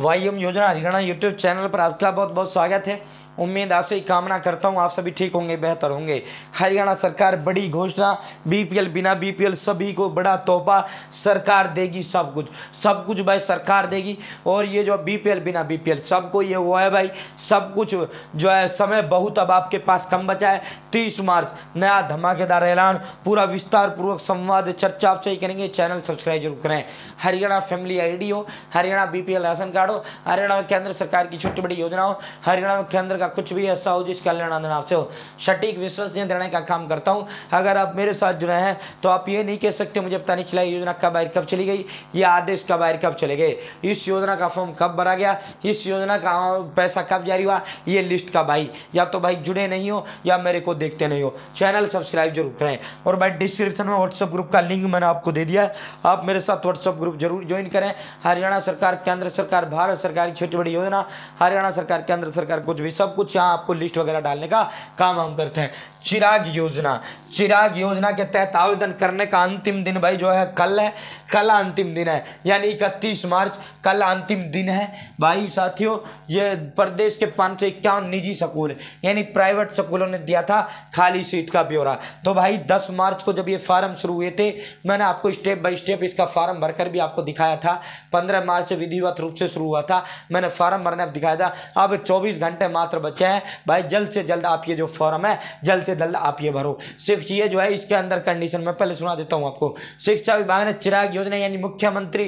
Y योजना Haryana YouTube channel पर आपका बहुत बहुत स्वागत है उम्मीद आशे कामना करता हूँ आप सभी ठीक होंगे बेहतर होंगे हरियाणा सरकार बड़ी घोषणा बीपीएल बिना बीपीएल सभी को बड़ा तोहफा सरकार देगी सब कुछ सब कुछ भाई सरकार देगी और ये जो बीपीएल बिना बीपीएल सबको ये वो है भाई सब कुछ जो है समय बहुत अब आपके पास कम बचा है तीस मार्च नया धमाकेदार ऐलान पूरा विस्तार पूर्वक संवाद चर्चा आप सही करेंगे चैनल सब्सक्राइब जरूर करें हरियाणा फैमिली आईडी हो हरियाणा बीपीएल राशन कार्ड हो हरियाणा में केंद्र सरकार की छोटी बड़ी योजना हो हरियाणा में केंद्र का का कुछ भी ऐसा हो जिस कल्याण देना आपसे हो सटीक विश्वसनीय देने का काम करता हूँ अगर आप मेरे साथ जुड़े हैं तो आप ये नहीं कह सकते मुझे पता नहीं चला योजना कब आयर कब चली गई ये आदेश कब आयर कब चले गए इस योजना का फॉर्म कब भरा गया इस योजना का पैसा कब जारी हुआ ये लिस्ट का भाई या तो भाई जुड़े नहीं हो या मेरे को देखते नहीं हो चैनल सब्सक्राइब जरूर करें और भाई डिस्क्रिप्शन में व्हाट्सअप ग्रुप का लिंक मैंने आपको दे दिया है आप मेरे साथ व्हाट्सअप ग्रुप जरूर ज्वाइन करें हरियाणा सरकार केंद्र सरकार भारत सरकार छोटी बड़ी योजना हरियाणा सरकार केंद्र सरकार कुछ भी सब कुछ यहाँ आपको लिस्ट वगैरह डालने का काम हम करते हैं चिराग योजना चिराग योजना के तहत आवेदन करने का अंतिम दिन भाई जो है कल है कल अंतिम दिन है यानी इकतीस मार्च कल अंतिम दिन है भाई साथियों ये प्रदेश के पाँच सौ इक्यावन निजी स्कूल यानी प्राइवेट स्कूलों ने दिया था खाली सीट का ब्यौरा तो भाई दस मार्च को जब ये फार्म शुरू हुए थे मैंने आपको स्टेप बाय स्टेप इसका फार्म भरकर भी आपको दिखाया था पंद्रह मार्च विधिवत रूप से शुरू हुआ था मैंने फार्म भरने दिखाया था अब चौबीस घंटे मात्र बचे हैं भाई जल्द से जल्द आप ये जो फॉर्म है जल्द से जल्द आप ये भरो सिक्स ये जो है इसके अंदर कंडीशन में पहले सुना देता हूँ आपको शिक्षा विभाग ने चिराग योजना यानी मुख्यमंत्री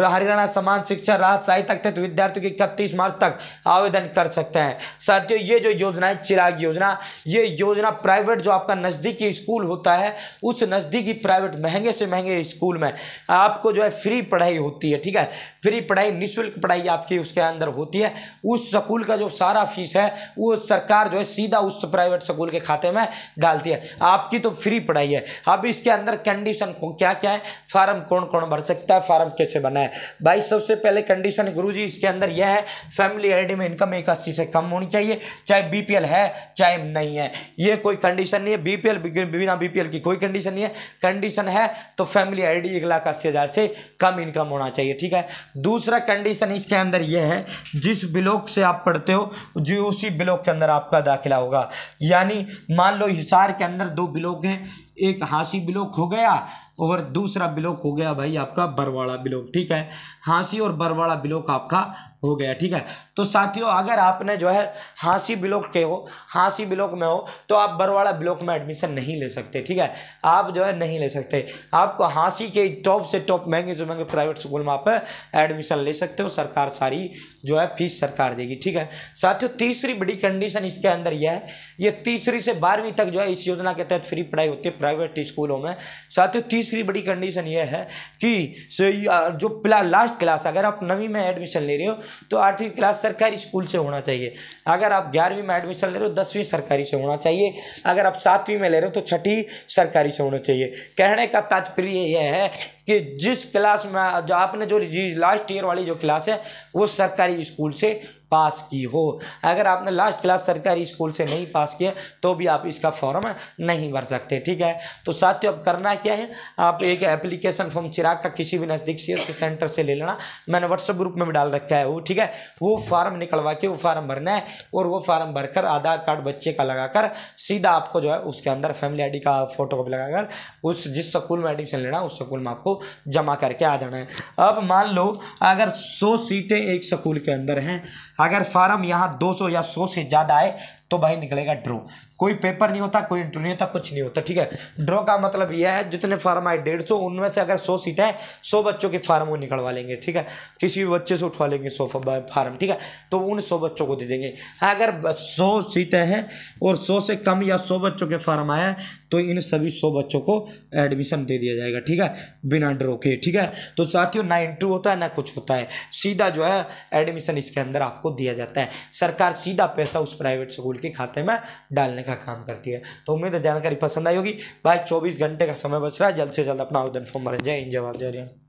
हरियाणा समान शिक्षा राज सहायता तहत विद्यार्थियों की इकतीस मार्च तक आवेदन कर सकते हैं साथियों ये जो योजना है चिराग योजना ये योजना प्राइवेट जो आपका नज़दीकी स्कूल होता है उस नज़दीकी प्राइवेट महंगे से महंगे स्कूल में आपको जो है फ्री पढ़ाई होती है ठीक है फ्री पढ़ाई निःशुल्क पढ़ाई आपकी उसके अंदर होती है उस स्कूल का जो सारा सारा फीस है वो सरकार जो है सीधा उस प्राइवेट स्कूल के खाते में डालती है आपकी तो फ्री पढ़ाई है अब इसके अंदर कंडीशन क्या क्या है फार्म कौन कौन भर सकता है फार्म कैसे बना है भाई सबसे पहले कंडीशन गुरु जी इसके अंदर यह है फैमिली आई में इनकम एक से कम होनी चाहिए चाहे बी है चाहे नहीं है ये कोई कंडीशन नहीं है बीपीएल बिना बीपीएल की कोई कंडीशन नहीं है कंडीशन है तो फैमिली आईडी एक लाख अस्सी हज़ार से कम इनकम होना चाहिए ठीक है दूसरा कंडीशन इसके अंदर यह है जिस ब्लॉक से आप पढ़ते हो जो उसी ब्लॉक के अंदर आपका दाखिला होगा यानी मान लो हिसार के अंदर दो ब्लॉक हैं एक हाँसी ब्लॉक हो गया और दूसरा ब्लॉक हो गया भाई आपका बरवाड़ा ब्लॉक ठीक है हाँसी और बरवाड़ा ब्लॉक आपका हो गया ठीक है तो साथियों अगर आपने जो है हाँसी ब्लॉक के हो हाँसी ब्लॉक में हो तो आप बरवाड़ा ब्लॉक में एडमिशन नहीं ले सकते ठीक है आप जो है नहीं ले सकते आपको हाँसी के टॉप से टॉप महंगे से महंगे प्राइवेट स्कूल में आप एडमिशन ले सकते हो सरकार सारी जो है फीस सरकार देगी ठीक है साथ साथियों तीसरी बड़ी कंडीशन इसके अंदर यह है ये तीसरी से बारहवीं तक जो है इस योजना के तहत फ्री पढ़ाई होती है प्राइवेट स्कूलों में साथियों तीसरी बड़ी कंडीशन यह है कि जो लास्ट क्लास अगर आप नवीं में एडमिशन ले रहे हो तो आठवीं क्लास सरकारी स्कूल से होना चाहिए अगर आप ग्यारहवीं में एडमिशन ले रहे हो दसवीं सरकारी से होना चाहिए अगर आप सातवीं में ले रहे हो तो छठी सरकारी से होना चाहिए कहने का तात्पर्य यह है कि जिस क्लास में जो आपने जो लास्ट ईयर वाली जो क्लास है वो सरकारी स्कूल से पास की हो अगर आपने लास्ट क्लास सरकारी स्कूल से नहीं पास किया तो भी आप इसका फॉर्म नहीं भर सकते ठीक है तो साथियों अब करना क्या है आप एक एप्लीकेशन फॉर्म चिराग का किसी भी नज़दीक सी सेंटर से ले लेना मैंने व्हाट्सअप ग्रुप में भी डाल रखा है वो ठीक है वो फॉर्म निकलवा के वो फॉर्म भरना है और वो फॉर्म भरकर आधार कार्ड बच्चे का लगाकर सीधा आपको जो है उसके अंदर फैमिली आई का फोटो कॉपी लगाकर उस जिस स्कूल में एडमिशन लेना उस स्कूल में आपको जमा करके आ जाना है अब मान लो अगर सौ सीटें एक स्कूल के अंदर हैं अगर फार्म यहाँ 200 या 100 से ज़्यादा आए तो भाई निकलेगा ड्रो कोई पेपर नहीं होता कोई इंटरव्यू नहीं होता कुछ नहीं होता ठीक है ड्रॉ का मतलब यह है जितने फार्म आए डेढ़ सौ उनमें से अगर सौ सीटें हैं सौ बच्चों के फार्म वो निकलवा लेंगे ठीक है किसी भी बच्चे से उठवा लेंगे सौ फार्म ठीक है तो उन सौ बच्चों को दे देंगे अगर सौ सीटें हैं और सौ से कम या सौ बच्चों के फार्म हैं तो इन सभी सौ बच्चों को एडमिशन दे दिया जाएगा ठीक है बिना ड्रो के ठीक है तो साथियों ना इंटरव्यू होता है ना कुछ होता है सीधा जो है एडमिशन इसके अंदर आपको दिया जाता है सरकार सीधा पैसा उस प्राइवेट स्कूल के खाते में डालने का का काम करती है तो उम्मीद है जानकारी पसंद आई होगी भाई चौबीस घंटे का समय बच रहा है जल्द से जल्द अपना आवेदन फॉर्म भरें जय हिंद जवाहर जय